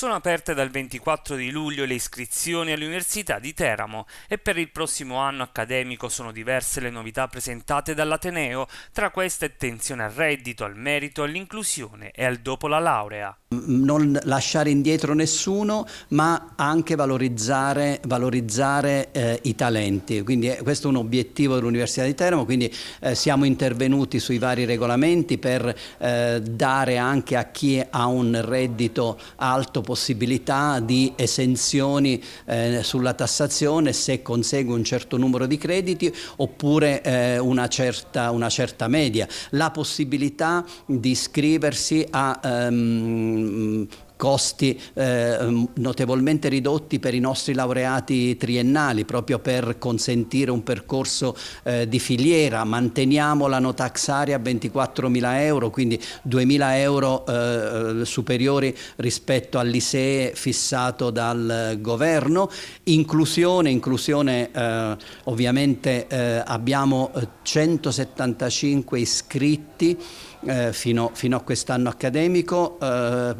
Sono aperte dal 24 di luglio le iscrizioni all'Università di Teramo e per il prossimo anno accademico sono diverse le novità presentate dall'Ateneo, tra queste attenzione al reddito, al merito, all'inclusione e al dopo la laurea. Mm, non lasciare indietro nessuno, ma anche valorizzare, valorizzare eh, i talenti. Quindi eh, questo è un obiettivo dell'Università di Teramo, quindi eh, siamo intervenuti sui vari regolamenti per eh, dare anche a chi ha un reddito alto possibilità di esenzioni eh, sulla tassazione se consegue un certo numero di crediti oppure eh, una, certa, una, certa, media, la possibilità di iscriversi a ehm, costi eh, notevolmente ridotti per i nostri laureati triennali, proprio per consentire un percorso eh, di filiera. Manteniamo la no tax area a 24.000 euro, quindi 2.000 euro eh, superiori rispetto all'ISEE fissato dal governo. Inclusione, inclusione eh, ovviamente eh, abbiamo 175 eh, iscritti eh, fino, fino, a quest'anno accademico eh,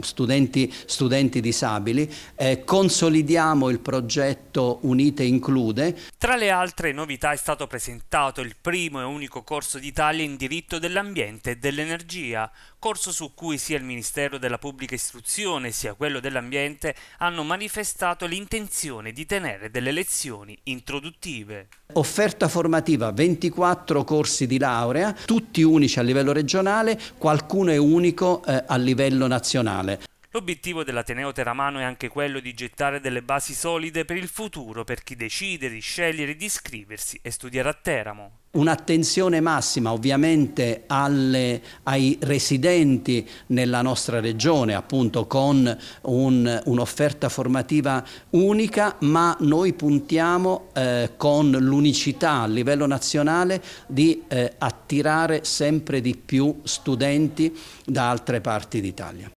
studenti, studenti, disabili. Eh, consolidiamo il progetto Unite Include. Tra le altre novità è stato presentato il primo e unico corso d'Italia in diritto dell'ambiente e dell'energia, corso su cui sia il Ministero della Pubblica Istruzione sia quello dell'Ambiente hanno manifestato l'intenzione di tenere delle lezioni introduttive. Offerta formativa 24 corsi di laurea, tutti un unici a livello regionale, qualcuno è unico eh, a livello nazionale. L'obiettivo dell'Ateneo Teramano è anche quello di gettare delle basi solide per il futuro per chi decide di scegliere di iscriversi e studiare a Teramo. Un'attenzione massima ovviamente alle, ai residenti nella nostra regione, appunto con un'offerta formativa unica, ma noi puntiamo eh, con l'unicità a livello nazionale di eh, attirare sempre di più studenti da altre parti d'Italia.